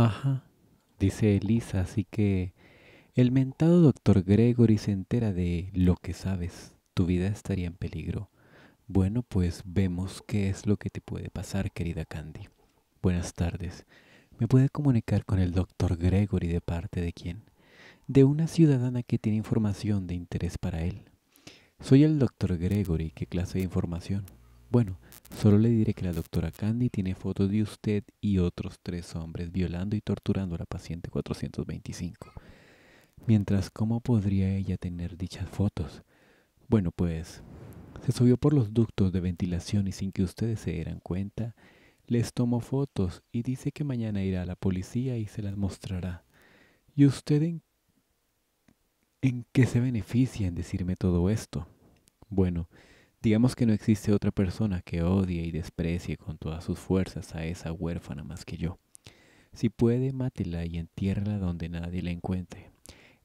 Ajá, dice Elisa, así que el mentado doctor Gregory se entera de lo que sabes. Tu vida estaría en peligro. Bueno, pues vemos qué es lo que te puede pasar, querida Candy. Buenas tardes. ¿Me puede comunicar con el doctor Gregory de parte de quién? De una ciudadana que tiene información de interés para él. Soy el doctor Gregory. ¿Qué clase de información? Bueno, solo le diré que la doctora Candy tiene fotos de usted y otros tres hombres violando y torturando a la paciente 425. Mientras, ¿cómo podría ella tener dichas fotos? Bueno, pues se subió por los ductos de ventilación y sin que ustedes se dieran cuenta, les tomó fotos y dice que mañana irá a la policía y se las mostrará. ¿Y usted en, en qué se beneficia en decirme todo esto? Bueno, Digamos que no existe otra persona que odie y desprecie con todas sus fuerzas a esa huérfana más que yo. Si puede, mátela y entiérrala donde nadie la encuentre.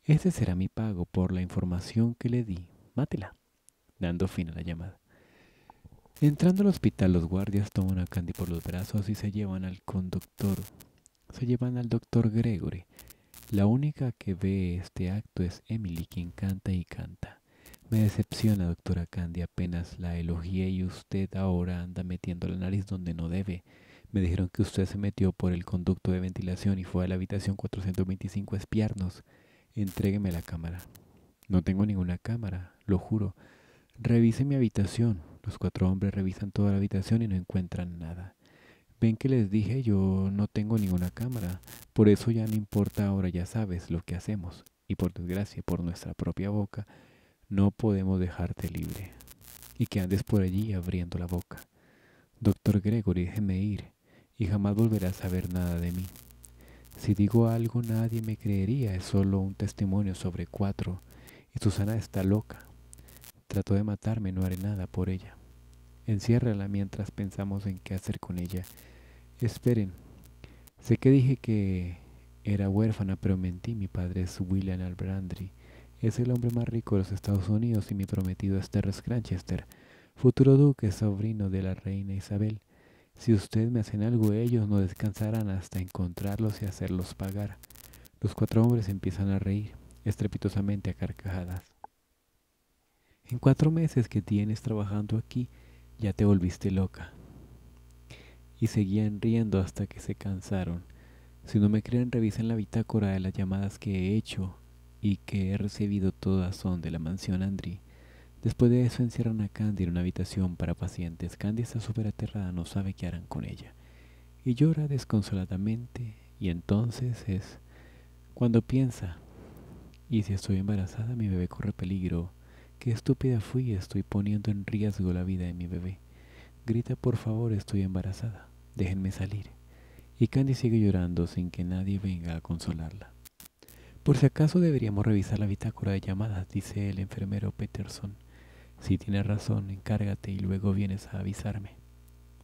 Ese será mi pago por la información que le di. Mátela. Dando fin a la llamada. Entrando al hospital, los guardias toman a Candy por los brazos y se llevan al conductor. Se llevan al doctor Gregory. La única que ve este acto es Emily, quien canta y canta. Me decepciona, doctora Candy, apenas la elogié y usted ahora anda metiendo la nariz donde no debe. Me dijeron que usted se metió por el conducto de ventilación y fue a la habitación 425 a espiarnos. Entrégueme la cámara. No tengo ninguna cámara, lo juro. Revise mi habitación. Los cuatro hombres revisan toda la habitación y no encuentran nada. Ven que les dije yo no tengo ninguna cámara. Por eso ya no importa ahora, ya sabes lo que hacemos. Y por desgracia, por nuestra propia boca, no podemos dejarte libre y que andes por allí abriendo la boca. Doctor Gregory, déjeme ir y jamás volverás a saber nada de mí. Si digo algo nadie me creería, es solo un testimonio sobre cuatro y Susana está loca. Trató de matarme, no haré nada por ella. Enciérrala mientras pensamos en qué hacer con ella. Esperen, sé que dije que era huérfana, pero mentí, mi padre es William Albrandry es el hombre más rico de los Estados Unidos y mi prometido es Terrence Granchester, futuro duque sobrino de la reina Isabel. Si ustedes me hacen algo, ellos no descansarán hasta encontrarlos y hacerlos pagar. Los cuatro hombres empiezan a reír, estrepitosamente a carcajadas. En cuatro meses que tienes trabajando aquí, ya te volviste loca. Y seguían riendo hasta que se cansaron. Si no me creen, revisen la bitácora de las llamadas que he hecho y que he recibido toda son de la mansión Andri. Después de eso encierran a Candy en una habitación para pacientes. Candy está súper aterrada, no sabe qué harán con ella. Y llora desconsoladamente y entonces es cuando piensa, y si estoy embarazada mi bebé corre peligro, qué estúpida fui, estoy poniendo en riesgo la vida de mi bebé. Grita por favor, estoy embarazada, déjenme salir. Y Candy sigue llorando sin que nadie venga a consolarla. Por si acaso deberíamos revisar la bitácora de llamadas, dice el enfermero Peterson. Si tienes razón, encárgate y luego vienes a avisarme.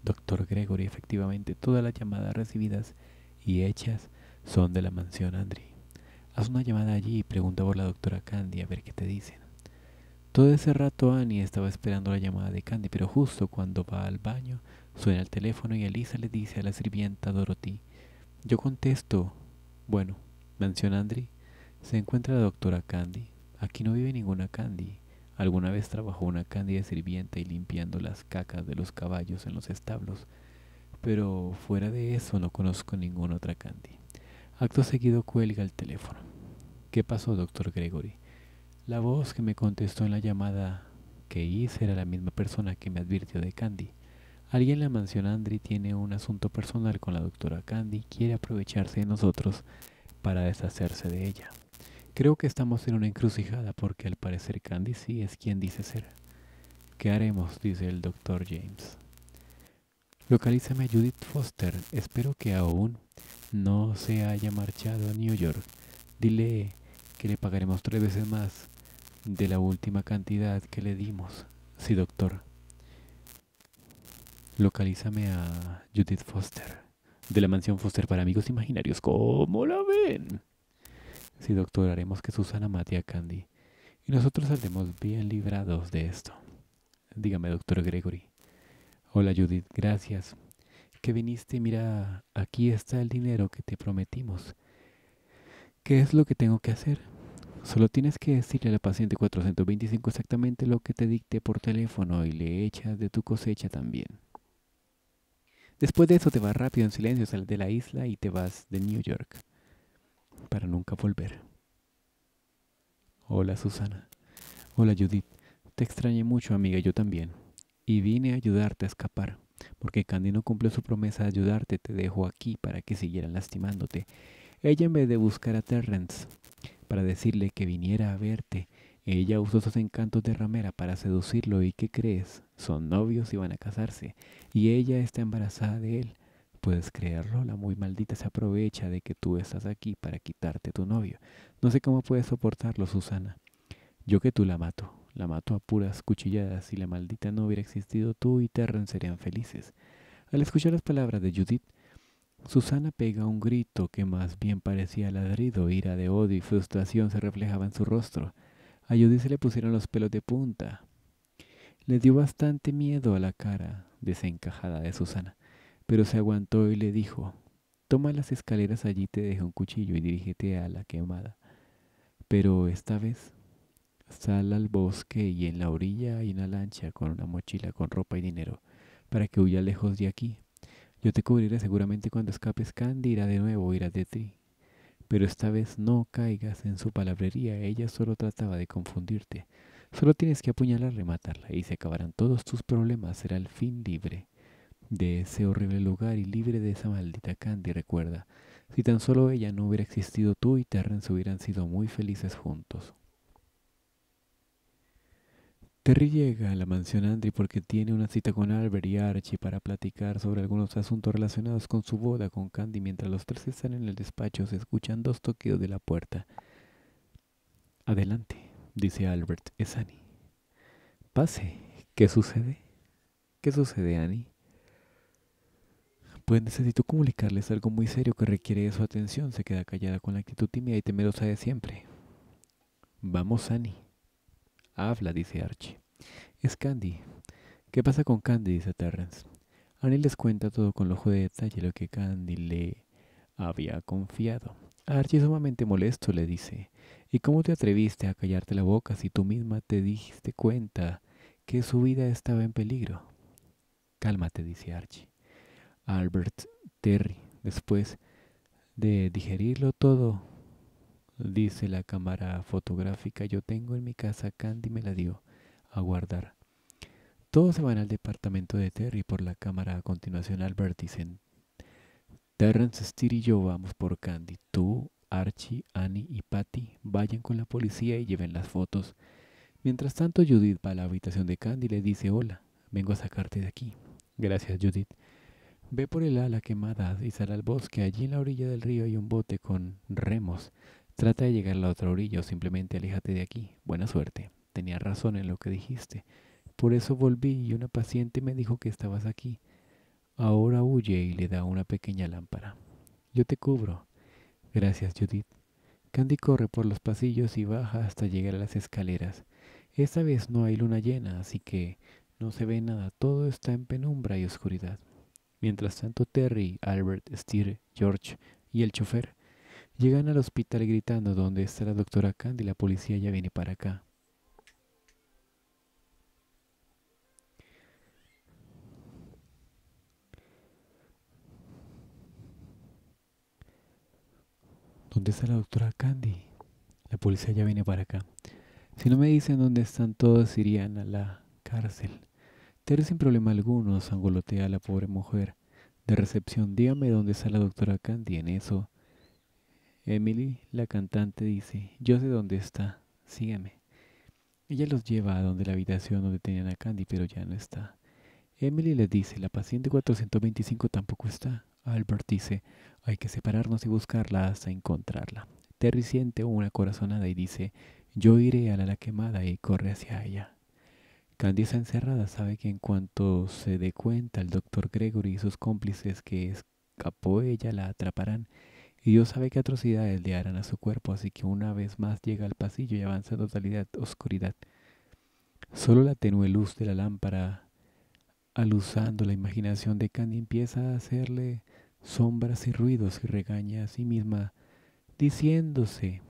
Doctor Gregory, efectivamente, todas las llamadas recibidas y hechas son de la mansión Andri. Haz una llamada allí y pregunta por la doctora Candy a ver qué te dicen. Todo ese rato Annie estaba esperando la llamada de Candy, pero justo cuando va al baño suena el teléfono y Elisa le dice a la sirvienta Dorothy, yo contesto, bueno, mansión Andri, se encuentra la doctora Candy. Aquí no vive ninguna Candy. Alguna vez trabajó una Candy de sirvienta y limpiando las cacas de los caballos en los establos, pero fuera de eso no conozco ninguna otra Candy. Acto seguido cuelga el teléfono. ¿Qué pasó, doctor Gregory? La voz que me contestó en la llamada que hice era la misma persona que me advirtió de Candy. Alguien en la mansión Andri tiene un asunto personal con la doctora Candy y quiere aprovecharse de nosotros para deshacerse de ella. Creo que estamos en una encrucijada porque al parecer Candy sí es quien dice ser. ¿Qué haremos? dice el doctor James. Localízame a Judith Foster. Espero que aún no se haya marchado a New York. Dile que le pagaremos tres veces más de la última cantidad que le dimos. Sí, doctor. Localízame a Judith Foster, de la mansión Foster para amigos imaginarios. ¿Cómo la ven? doctor, haremos que Susana mate Candy y nosotros saldremos bien librados de esto. Dígame, doctor Gregory. Hola, Judith, gracias. Que viniste, mira, aquí está el dinero que te prometimos. ¿Qué es lo que tengo que hacer? Solo tienes que decirle a la paciente 425 exactamente lo que te dicte por teléfono y le echas de tu cosecha también. Después de eso te vas rápido en silencio, sales de la isla y te vas de New York para nunca volver. Hola Susana. Hola Judith. Te extrañé mucho, amiga, yo también. Y vine a ayudarte a escapar, porque Candy no cumplió su promesa de ayudarte, te dejo aquí para que siguieran lastimándote. Ella en vez de buscar a Terrence para decirle que viniera a verte, ella usó sus encantos de ramera para seducirlo y ¿qué crees? Son novios y van a casarse, y ella está embarazada de él. ¿Puedes creerlo? La muy maldita se aprovecha de que tú estás aquí para quitarte tu novio. No sé cómo puedes soportarlo, Susana. Yo que tú la mato. La mato a puras cuchilladas. Si la maldita no hubiera existido, tú y Terren serían felices. Al escuchar las palabras de Judith, Susana pega un grito que más bien parecía ladrido. Ira de odio y frustración se reflejaba en su rostro. A Judith se le pusieron los pelos de punta. Le dio bastante miedo a la cara desencajada de Susana pero se aguantó y le dijo, Toma las escaleras allí te dejo un cuchillo y dirígete a la quemada. Pero esta vez sal al bosque y en la orilla hay una lancha con una mochila con ropa y dinero, para que huya lejos de aquí. Yo te cubriré seguramente cuando escapes Candy irá de nuevo, irá de ti. Pero esta vez no caigas en su palabrería, ella solo trataba de confundirte. Solo tienes que apuñalar, rematarla y se acabarán todos tus problemas, será el fin libre de ese horrible lugar y libre de esa maldita Candy, recuerda. Si tan solo ella no hubiera existido, tú y Terrence hubieran sido muy felices juntos. Terry llega a la mansión Andy porque tiene una cita con Albert y Archie para platicar sobre algunos asuntos relacionados con su boda con Candy. Mientras los tres están en el despacho, se escuchan dos toqueos de la puerta. Adelante, dice Albert, es Annie. Pase, ¿qué sucede? ¿Qué sucede, Annie? Pues necesito comunicarles algo muy serio que requiere de su atención. Se queda callada con la actitud tímida y temerosa de siempre. Vamos, Annie. Habla, dice Archie. Es Candy. ¿Qué pasa con Candy? dice Terrence. Annie les cuenta todo con ojo de detalle lo que Candy le había confiado. Archie sumamente molesto le dice, ¿y cómo te atreviste a callarte la boca si tú misma te dijiste cuenta que su vida estaba en peligro? Cálmate, dice Archie. Albert Terry. Después de digerirlo todo, dice la cámara fotográfica, yo tengo en mi casa Candy me la dio a guardar. Todos se van al departamento de Terry por la cámara. A continuación, Albert dicen, Terrence, Steer y yo vamos por Candy. Tú, Archie, Annie y Patty vayan con la policía y lleven las fotos. Mientras tanto, Judith va a la habitación de Candy y le dice, hola, vengo a sacarte de aquí. Gracias, Judith. Ve por el ala quemada y sale al bosque. Allí en la orilla del río hay un bote con remos. Trata de llegar a la otra orilla o simplemente aléjate de aquí. Buena suerte. Tenía razón en lo que dijiste. Por eso volví y una paciente me dijo que estabas aquí. Ahora huye y le da una pequeña lámpara. Yo te cubro. Gracias, Judith. Candy corre por los pasillos y baja hasta llegar a las escaleras. Esta vez no hay luna llena, así que no se ve nada, todo está en penumbra y oscuridad. Mientras tanto, Terry, Albert, Steer, George y el chofer llegan al hospital gritando dónde está la doctora Candy, la policía ya viene para acá. ¿Dónde está la doctora Candy? La policía ya viene para acá. Si no me dicen dónde están todos, irían a la cárcel. Terry sin problema alguno sangolotea a la pobre mujer. De recepción, dígame dónde está la doctora Candy en eso. Emily, la cantante, dice, yo sé dónde está, sígueme. Ella los lleva a donde la habitación donde tenían a Candy, pero ya no está. Emily le dice, la paciente 425 tampoco está. Albert dice, hay que separarnos y buscarla hasta encontrarla. Terry siente una corazonada y dice, yo iré a la, la quemada y corre hacia ella. Candy está encerrada sabe que en cuanto se dé cuenta el doctor Gregory y sus cómplices que escapó ella la atraparán y Dios sabe qué atrocidades le harán a su cuerpo, así que una vez más llega al pasillo y avanza en totalidad oscuridad. Solo la tenue luz de la lámpara, alusando la imaginación de Candy, empieza a hacerle sombras y ruidos y regaña a sí misma, diciéndose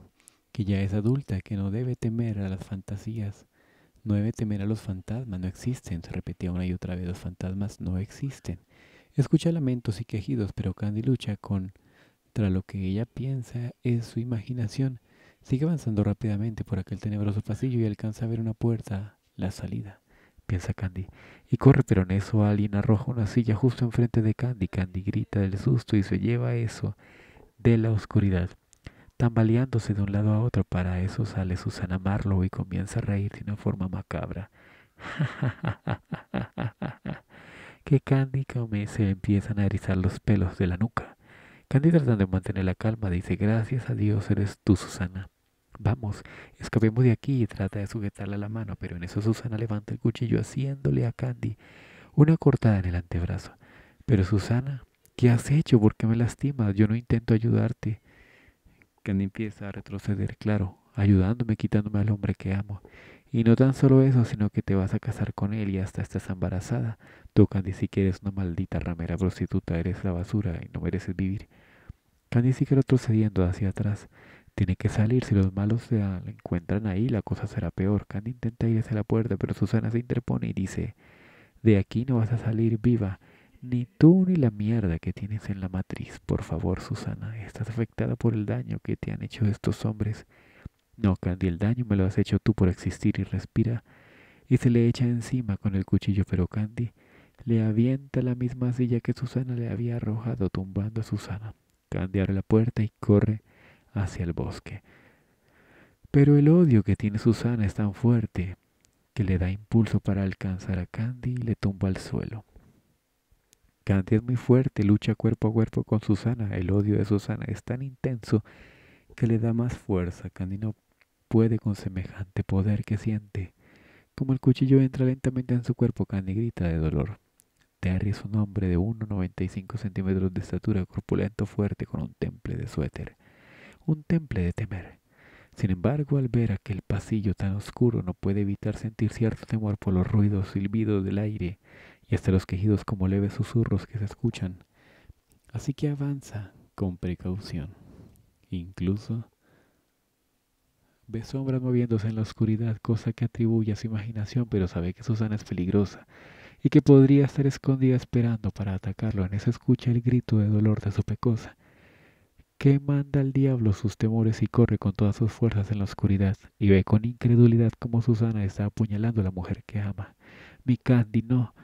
que ya es adulta, que no debe temer a las fantasías 9. Temer a los fantasmas, no existen. Se repetía una y otra vez, los fantasmas no existen. Escucha lamentos y quejidos, pero Candy lucha contra lo que ella piensa es su imaginación. Sigue avanzando rápidamente por aquel tenebroso pasillo y alcanza a ver una puerta, la salida, piensa Candy. Y corre, pero en eso alguien arroja una silla justo enfrente de Candy. Candy grita del susto y se lleva eso de la oscuridad tambaleándose de un lado a otro. Para eso sale Susana Marlowe y comienza a reír de una forma macabra. que Candy y se empiezan a erizar los pelos de la nuca. Candy tratando de mantener la calma dice, gracias a Dios eres tú, Susana. Vamos, escapemos de aquí y trata de sujetarle la mano, pero en eso Susana levanta el cuchillo haciéndole a Candy una cortada en el antebrazo. Pero Susana, ¿qué has hecho? ¿Por qué me lastimas? Yo no intento ayudarte. Candy empieza a retroceder, claro, ayudándome, quitándome al hombre que amo. Y no tan solo eso, sino que te vas a casar con él y hasta estás embarazada. Tú, sí que eres una maldita ramera prostituta, eres la basura y no mereces vivir. Candy sigue retrocediendo hacia atrás. Tiene que salir, si los malos se la encuentran ahí, la cosa será peor. Candy intenta ir hacia la puerta, pero Susana se interpone y dice, de aquí no vas a salir viva. Ni tú ni la mierda que tienes en la matriz, por favor, Susana. Estás afectada por el daño que te han hecho estos hombres. No, Candy, el daño me lo has hecho tú por existir y respira. Y se le echa encima con el cuchillo, pero Candy le avienta la misma silla que Susana le había arrojado, tumbando a Susana. Candy abre la puerta y corre hacia el bosque. Pero el odio que tiene Susana es tan fuerte que le da impulso para alcanzar a Candy y le tumba al suelo. Candy es muy fuerte, lucha cuerpo a cuerpo con Susana. El odio de Susana es tan intenso que le da más fuerza. Candy no puede con semejante poder que siente. Como el cuchillo entra lentamente en su cuerpo, Candy grita de dolor. Terry es un hombre de 1,95 centímetros de estatura, corpulento, fuerte, con un temple de suéter. Un temple de temer. Sin embargo, al ver aquel pasillo tan oscuro, no puede evitar sentir cierto temor por los ruidos silbidos del aire y hasta los quejidos como leves susurros que se escuchan. Así que avanza con precaución. Incluso ve sombras moviéndose en la oscuridad, cosa que atribuye a su imaginación, pero sabe que Susana es peligrosa y que podría estar escondida esperando para atacarlo. En eso escucha el grito de dolor de su pecosa, que manda al diablo sus temores y corre con todas sus fuerzas en la oscuridad y ve con incredulidad cómo Susana está apuñalando a la mujer que ama. Mi Candy, no,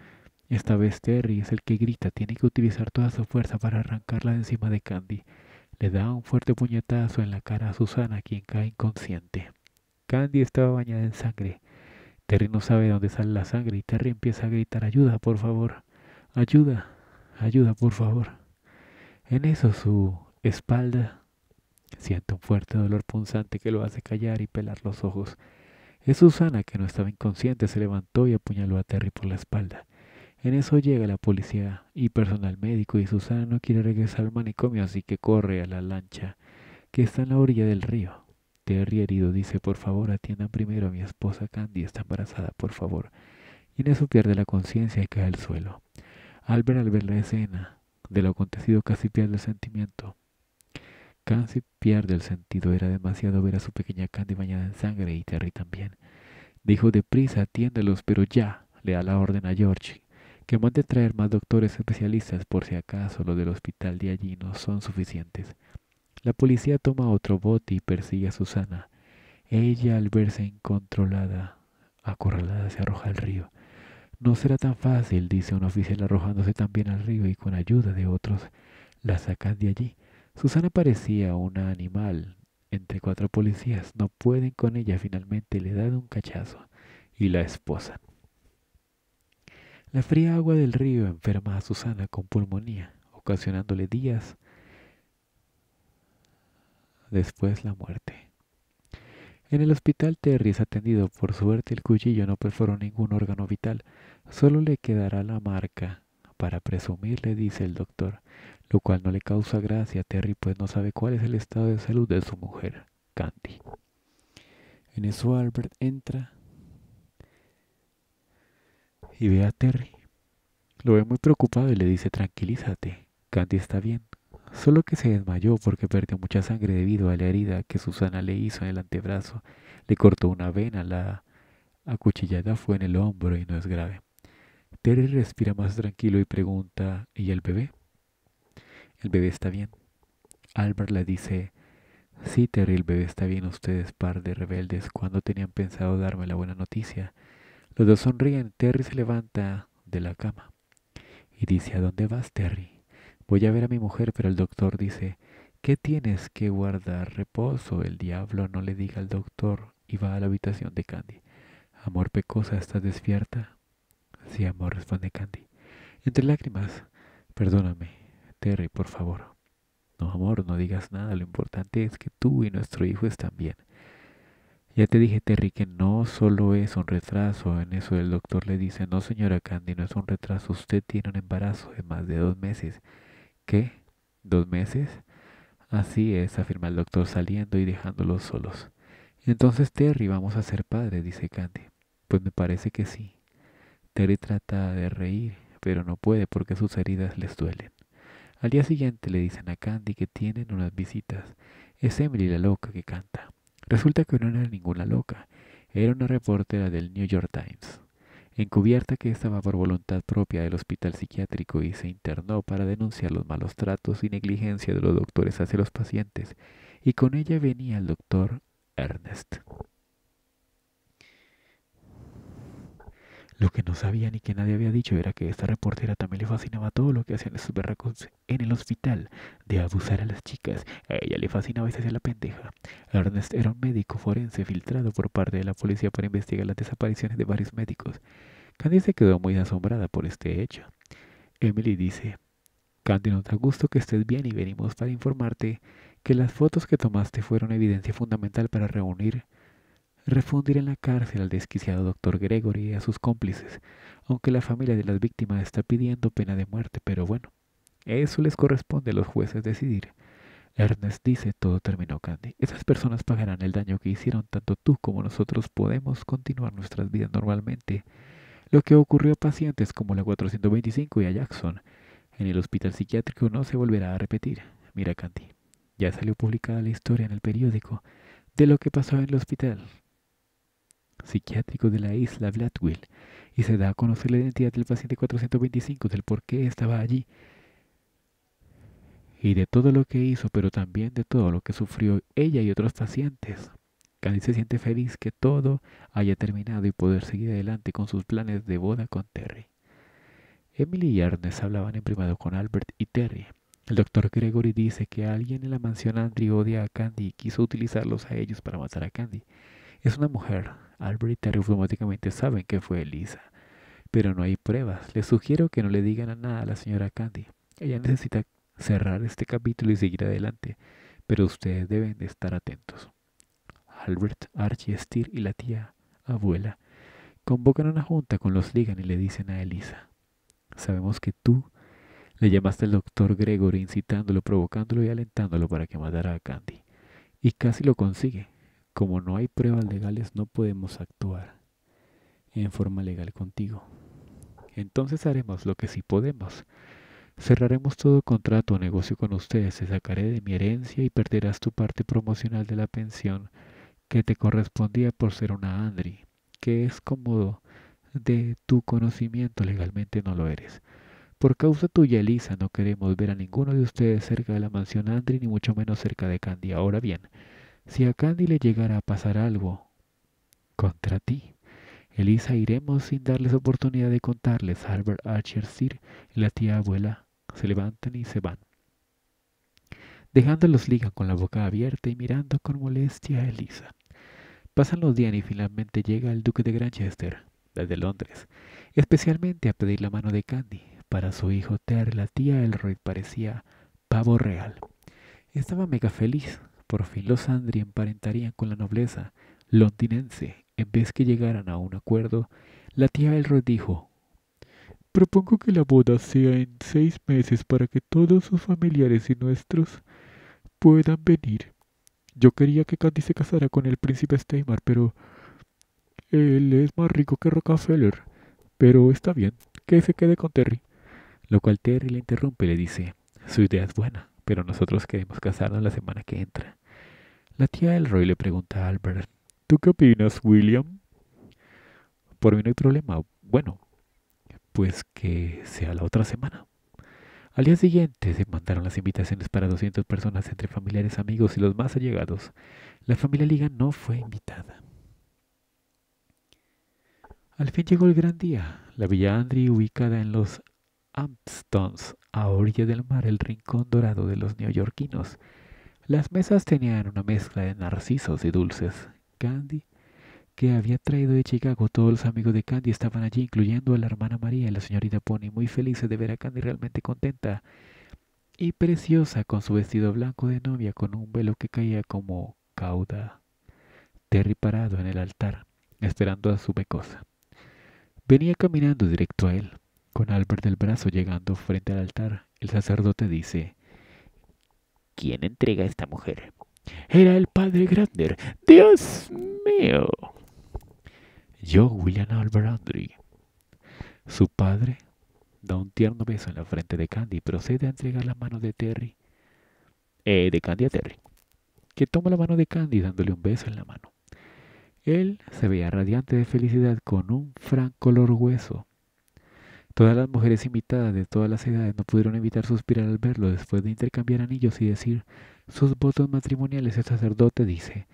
esta vez Terry es el que grita, tiene que utilizar toda su fuerza para arrancarla de encima de Candy. Le da un fuerte puñetazo en la cara a Susana, quien cae inconsciente. Candy estaba bañada en sangre. Terry no sabe dónde sale la sangre y Terry empieza a gritar ayuda, por favor. Ayuda, ayuda, por favor. En eso su espalda siente un fuerte dolor punzante que lo hace callar y pelar los ojos. Es Susana que no estaba inconsciente, se levantó y apuñaló a Terry por la espalda. En eso llega la policía y personal médico y Susana no quiere regresar al manicomio así que corre a la lancha que está en la orilla del río. Terry herido dice por favor atiendan primero a mi esposa Candy está embarazada por favor. Y en eso pierde la conciencia y cae al suelo. Albert al ver la escena de lo acontecido casi pierde el sentimiento. Casi pierde el sentido, era demasiado ver a su pequeña Candy bañada en sangre y Terry también. Dijo deprisa, atiéndelos, pero ya, le da la orden a George, que mande traer más doctores especialistas por si acaso los del hospital de allí no son suficientes. La policía toma otro bote y persigue a Susana. Ella, al verse incontrolada, acorralada, se arroja al río. No será tan fácil, dice un oficial arrojándose también al río y con ayuda de otros la sacan de allí. Susana parecía un animal. Entre cuatro policías no pueden con ella, finalmente le dan un cachazo y la esposan. La fría agua del río enferma a Susana con pulmonía, ocasionándole días después la muerte. En el hospital Terry es atendido. Por suerte el cuchillo no perforó ningún órgano vital. Solo le quedará la marca para presumirle, dice el doctor, lo cual no le causa gracia a Terry pues no sabe cuál es el estado de salud de su mujer, Candy. En eso Albert entra y ve a Terry. Lo ve muy preocupado y le dice tranquilízate, Candy está bien, solo que se desmayó porque perdió mucha sangre debido a la herida que Susana le hizo en el antebrazo, le cortó una vena, la acuchillada fue en el hombro y no es grave. Terry respira más tranquilo y pregunta ¿Y el bebé? El bebé está bien. Albert le dice Sí, Terry, el bebé está bien. Ustedes, par de rebeldes, cuando tenían pensado darme la buena noticia? Los dos sonríen. Terry se levanta de la cama y dice, ¿a dónde vas, Terry? Voy a ver a mi mujer, pero el doctor dice, ¿qué tienes que guardar? Reposo. El diablo no le diga al doctor y va a la habitación de Candy. Amor pecosa, ¿estás despierta? Sí, amor, responde Candy. Entre lágrimas, perdóname, Terry, por favor. No, amor, no digas nada. Lo importante es que tú y nuestro hijo están bien. Ya te dije, Terry, que no solo es un retraso. En eso el doctor le dice, no, señora Candy, no es un retraso. Usted tiene un embarazo de más de dos meses. ¿Qué? ¿Dos meses? Así es, afirma el doctor saliendo y dejándolos solos. Entonces, Terry, vamos a ser padres, dice Candy. Pues me parece que sí. Terry trata de reír, pero no puede porque sus heridas les duelen. Al día siguiente le dicen a Candy que tienen unas visitas. Es Emily la loca que canta. Resulta que no era ninguna loca, era una reportera del New York Times, encubierta que estaba por voluntad propia del hospital psiquiátrico y se internó para denunciar los malos tratos y negligencia de los doctores hacia los pacientes, y con ella venía el doctor Ernest. Lo que no sabía ni que nadie había dicho era que esta reportera también le fascinaba todo lo que hacían esos berracos en el hospital, de abusar a las chicas. A ella le fascinaba y se la pendeja. Ernest era un médico forense filtrado por parte de la policía para investigar las desapariciones de varios médicos. Candy se quedó muy asombrada por este hecho. Emily dice, Candy, nos da gusto que estés bien y venimos para informarte que las fotos que tomaste fueron evidencia fundamental para reunir refundir en la cárcel al desquiciado doctor Gregory y a sus cómplices, aunque la familia de las víctimas está pidiendo pena de muerte, pero bueno, eso les corresponde a los jueces decidir. Ernest dice, todo terminó, Candy. Esas personas pagarán el daño que hicieron, tanto tú como nosotros podemos continuar nuestras vidas normalmente. Lo que ocurrió a pacientes como la 425 y a Jackson en el hospital psiquiátrico no se volverá a repetir. Mira, Candy, ya salió publicada la historia en el periódico de lo que pasó en el hospital psiquiátrico de la isla Blatwill y se da a conocer la identidad del paciente 425, del por qué estaba allí y de todo lo que hizo, pero también de todo lo que sufrió ella y otros pacientes. Candy se siente feliz que todo haya terminado y poder seguir adelante con sus planes de boda con Terry. Emily y Ernest hablaban en privado con Albert y Terry. El doctor Gregory dice que alguien en la mansión Andrew odia a Candy y quiso utilizarlos a ellos para matar a Candy. Es una mujer. Albert y automáticamente saben que fue Elisa. Pero no hay pruebas. Les sugiero que no le digan a nada a la señora Candy. Ella necesita cerrar este capítulo y seguir adelante. Pero ustedes deben de estar atentos. Albert, Archie, Steer y la tía abuela convocan una junta con los Ligan y le dicen a Elisa. Sabemos que tú le llamaste al doctor Gregory incitándolo, provocándolo y alentándolo para que matara a Candy. Y casi lo consigue, como no hay pruebas legales, no podemos actuar en forma legal contigo. Entonces haremos lo que sí podemos. Cerraremos todo contrato o negocio con ustedes, te sacaré de mi herencia y perderás tu parte promocional de la pensión que te correspondía por ser una Andri, que es cómodo de tu conocimiento, legalmente no lo eres. Por causa tuya, Elisa, no queremos ver a ninguno de ustedes cerca de la mansión Andri, ni mucho menos cerca de Candy. Ahora bien, si a Candy le llegara a pasar algo contra ti, Elisa iremos sin darles oportunidad de contarles. Albert Archer, Sir y la tía abuela se levantan y se van, dejándolos ligan con la boca abierta y mirando con molestia a Elisa. Pasan los días y finalmente llega el duque de Granchester, desde Londres, especialmente a pedir la mano de Candy. Para su hijo Ter, la tía Elroy parecía pavo real. Estaba mega feliz, por fin los Andri emparentarían con la nobleza londinense. En vez que llegaran a un acuerdo, la tía Elroy dijo Propongo que la boda sea en seis meses para que todos sus familiares y nuestros puedan venir. Yo quería que Candy se casara con el príncipe Steymar, pero él es más rico que Rockefeller. Pero está bien, que se quede con Terry. Lo cual Terry le interrumpe y le dice, su idea es buena, pero nosotros queremos casarnos la semana que entra. La tía Elroy le pregunta a Albert, ¿tú qué opinas, William? Por mí no hay problema. Bueno, pues que sea la otra semana. Al día siguiente se mandaron las invitaciones para 200 personas entre familiares, amigos y los más allegados. La familia Liga no fue invitada. Al fin llegó el gran día. La villa Andri, ubicada en los Amstons a orilla del mar, el rincón dorado de los neoyorquinos. Las mesas tenían una mezcla de narcisos y dulces. Candy, que había traído de Chicago, todos los amigos de Candy estaban allí, incluyendo a la hermana María y la señorita Pony, muy felices de ver a Candy realmente contenta y preciosa con su vestido blanco de novia con un velo que caía como cauda. Terry parado en el altar, esperando a su becosa Venía caminando directo a él. Con Albert del brazo llegando frente al altar, el sacerdote dice, ¿Quién entrega a esta mujer? Era el padre Grander. Dios mío. Yo, William Albert Andrew. Su padre da un tierno beso en la frente de Candy y procede a entregar la mano de Terry. Eh, de Candy a Terry. Que toma la mano de Candy dándole un beso en la mano. Él se veía radiante de felicidad con un franco color hueso Todas las mujeres invitadas de todas las edades no pudieron evitar suspirar al verlo después de intercambiar anillos y decir sus votos matrimoniales. El sacerdote dice,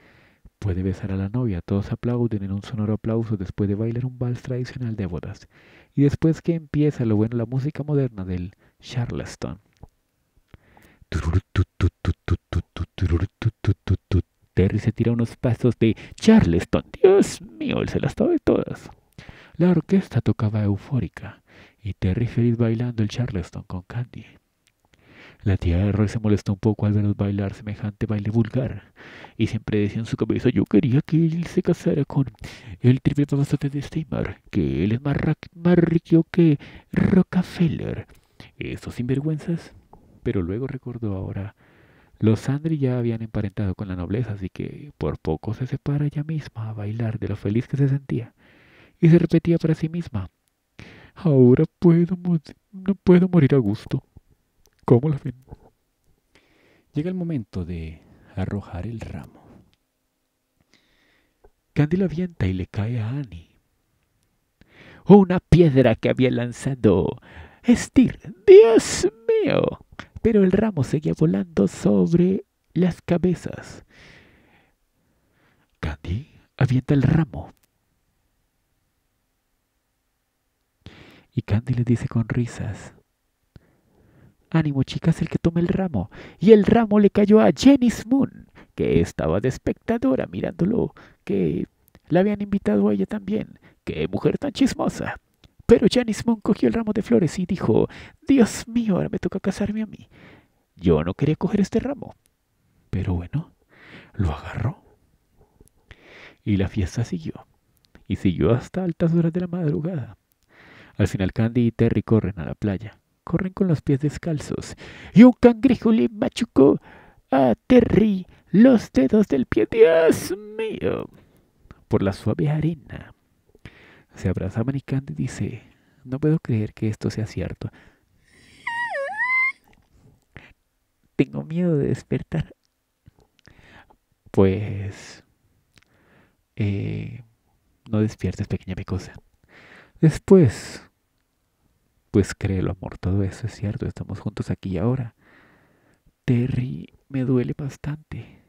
puede besar a la novia. Todos aplauden en un sonoro aplauso después de bailar un vals tradicional de bodas. Y después que empieza lo bueno la música moderna del charleston. Terry se tira unos pasos de Charleston. Dios mío, él se las sabe todas. La orquesta tocaba eufórica y Terry feliz bailando el charleston con Candy. La tía de Roy se molestó un poco al verlos bailar semejante baile vulgar, y siempre decía en su cabeza yo quería que él se casara con el triple bastante de Steamer, que él es más, más rico que Rockefeller. sin vergüenzas Pero luego recordó ahora, los Sandri ya habían emparentado con la nobleza, así que por poco se separa ella misma a bailar de lo feliz que se sentía y se repetía para sí misma. Ahora puedo no puedo morir a gusto. ¿Cómo la fin. Llega el momento de arrojar el ramo. Candy la avienta y le cae a Annie. Una piedra que había lanzado Estir. ¡Dios mío! Pero el ramo seguía volando sobre las cabezas. Candy avienta el ramo Y Candy le dice con risas. Ánimo, chicas, el que tome el ramo. Y el ramo le cayó a Janice Moon, que estaba de espectadora mirándolo, que la habían invitado a ella también. ¡Qué mujer tan chismosa! Pero Janice Moon cogió el ramo de flores y dijo, Dios mío, ahora me toca casarme a mí. Yo no quería coger este ramo. Pero bueno, lo agarró. Y la fiesta siguió. Y siguió hasta altas horas de la madrugada. Al final Candy y Terry corren a la playa. Corren con los pies descalzos. Y un cangrejo le machucó a Terry los dedos del pie. Dios mío. Por la suave arena. Se abrazaban y Candy dice, no puedo creer que esto sea cierto. Tengo miedo de despertar. Pues... Eh, no despiertes, pequeña picosa. Después, pues créelo, amor, todo eso es cierto, estamos juntos aquí y ahora. Terry, me duele bastante.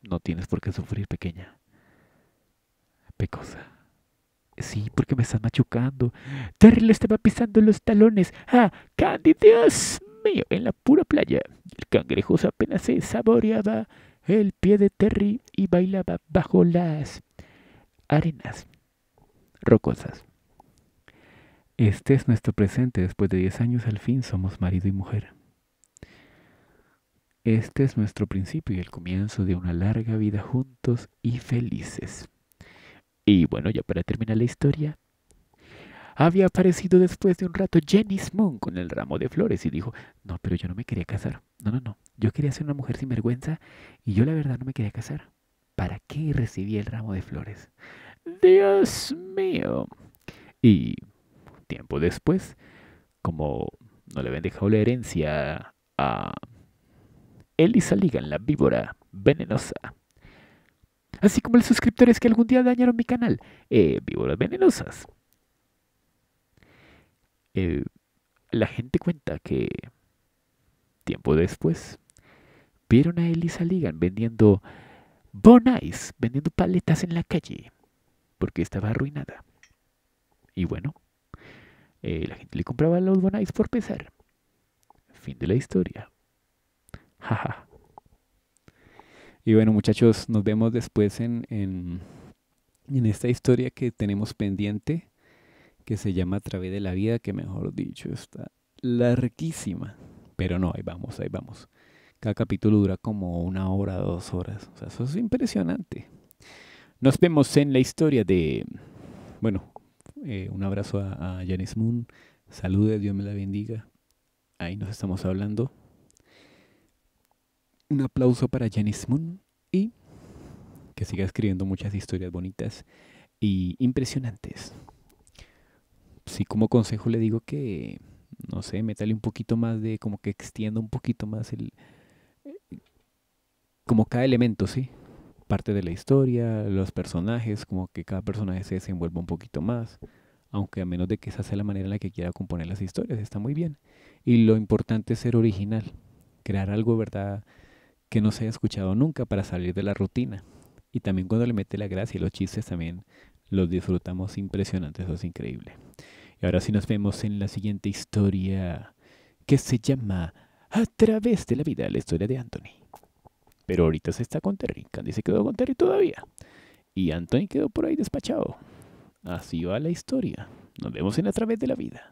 No tienes por qué sufrir, pequeña. Pecosa. Sí, porque me están machucando. Terry le estaba pisando los talones. ¡Ah! ¡Candy, Dios mío! En la pura playa. El cangrejoso apenas se saboreaba el pie de Terry y bailaba bajo las arenas rocosas. Este es nuestro presente. Después de 10 años al fin somos marido y mujer. Este es nuestro principio y el comienzo de una larga vida juntos y felices. Y bueno, ya para terminar la historia, había aparecido después de un rato Jenny Moon con el ramo de flores y dijo, no, pero yo no me quería casar. No, no, no. Yo quería ser una mujer sin vergüenza y yo la verdad no me quería casar. ¿Para qué recibí el ramo de flores? Dios mío. Y tiempo después, como no le habían dejado la herencia a Elisa Ligan, la víbora venenosa. Así como los suscriptores que algún día dañaron mi canal, eh, víboras venenosas. Eh, la gente cuenta que tiempo después vieron a Elisa Ligan vendiendo Bonais, vendiendo paletas en la calle, porque estaba arruinada. Y bueno, eh, la gente le compraba los bonais por pesar. Fin de la historia. Jaja. y bueno, muchachos, nos vemos después en, en, en esta historia que tenemos pendiente, que se llama A través de la vida, que mejor dicho está larguísima. Pero no, ahí vamos, ahí vamos. Cada capítulo dura como una hora, dos horas. O sea, eso es impresionante. Nos vemos en la historia de... Bueno, eh, un abrazo a, a Janice Moon. Salude, Dios me la bendiga. Ahí nos estamos hablando. Un aplauso para Janice Moon y que siga escribiendo muchas historias bonitas y impresionantes. Sí, como consejo le digo que, no sé, métale un poquito más de, como que extienda un poquito más el... Eh, como cada elemento, ¿sí? parte de la historia, los personajes, como que cada personaje se desenvuelva un poquito más, aunque a menos de que esa sea la manera en la que quiera componer las historias, está muy bien. Y lo importante es ser original, crear algo, ¿verdad?, que no se haya escuchado nunca para salir de la rutina. Y también cuando le mete la gracia y los chistes también los disfrutamos impresionantes, eso es increíble. Y ahora sí nos vemos en la siguiente historia que se llama A través de la vida, la historia de Anthony. Pero ahorita se está con Terry. Candy se quedó con Terry todavía. Y Anthony quedó por ahí despachado. Así va la historia. Nos vemos en A través de la vida.